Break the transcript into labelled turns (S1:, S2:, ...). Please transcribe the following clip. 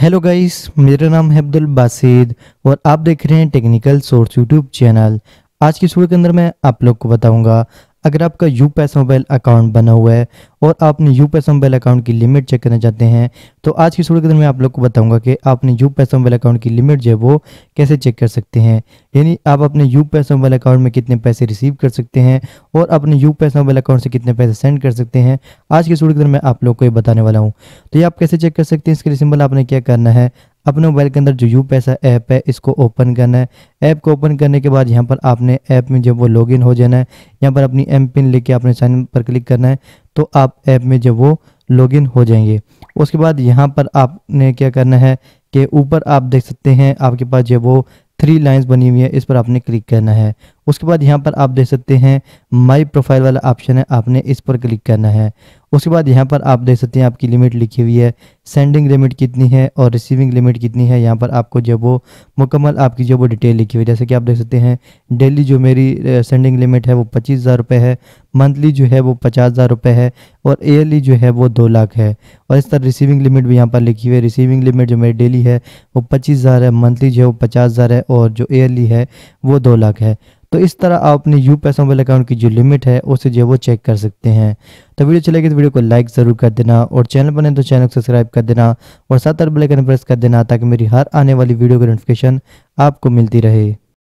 S1: hello guys मेरा नाम है अब्दुल बासिद और आप देख रहे हैं टेक्निकल सोर्स यूट्यूब चैनल आज की सुबह के अंदर मैं आप लोग को बताऊंगा अगर आपका यू पैसा मोबाइल अकाउंट बना हुआ है और आपने यू पैसा मोबाइल अकाउंट की लिमिट चेक करना चाहते हैं तो आज की सूर्य के दिन मैं आप लोग को बताऊंगा कि आपने यू पैसा मोबाइल अकाउंट की लिमिट जो है वो कैसे चेक कर सकते हैं यानी आप अपने यू पैसा मोबाइल अकाउंट में कितने पैसे रिसीव कर सकते हैं और अपने यू पैसा मोबाइल अकाउंट से कितने पैसे सेंड कर सकते हैं आज की सूर्य के दिन मैं आप लोग को ये बताने वाला हूँ तो ये आप कैसे चेक कर सकते हैं इसके लिए सिंपल आपने क्या करना है अपने मोबाइल के अंदर जो यू पैसा ऐप है इसको ओपन करना है ऐप को ओपन करने के बाद यहाँ पर आपने ऐप में जब वो लॉगिन हो जाना है यहाँ पर अपनी एम पिन लेके आपने साइन पर क्लिक करना है तो आप ऐप में जब वो लॉगिन हो जाएंगे उसके बाद यहाँ पर आपने क्या करना है कि ऊपर आप देख सकते हैं आपके पास जब वो थ्री लाइंस बनी हुई है इस पर आपने क्लिक करना है उसके बाद यहाँ पर आप देख सकते हैं माई प्रोफाइल वाला ऑप्शन है आपने इस पर क्लिक करना है उसके बाद यहाँ पर आप देख सकते हैं आपकी लिमिट लिखी हुई है सेंडिंग लिमिट कितनी है और रिसीविंग लिमिट कितनी है यहाँ पर आपको जब वो मुकम्मल आपकी जो वो डिटेल लिखी हुई है जैसे कि आप देख सकते हैं डेली जो मेरी सेंडिंग लिमिट है वो पच्चीस हज़ार रुपये है मंथली जो है वो पचास हज़ार रुपये है और एयरली जो है वो दो लाख है और इस तरह रिसीविंग लिमिट भी यहाँ पर लिखी हुई है रिसीविंग लिमिट जो मेरी डेली है वो पच्चीस हज़ार है मंथली जो है वो पचास हज़ार है और जो एयरली है वो दो लाख है तो इस तरह आप अपने यू पैसा मोबाइल अकाउंट की जो लिमिट है उसे जो है वो चेक कर सकते हैं तो वीडियो चले गए तो वीडियो को लाइक ज़रूर कर देना और चैनल बने तो चैनल को सब्सक्राइब कर देना और साथ बेल आइकन प्रेस कर देना ताकि मेरी हर आने वाली वीडियो की नोटिफिकेशन आपको मिलती रहे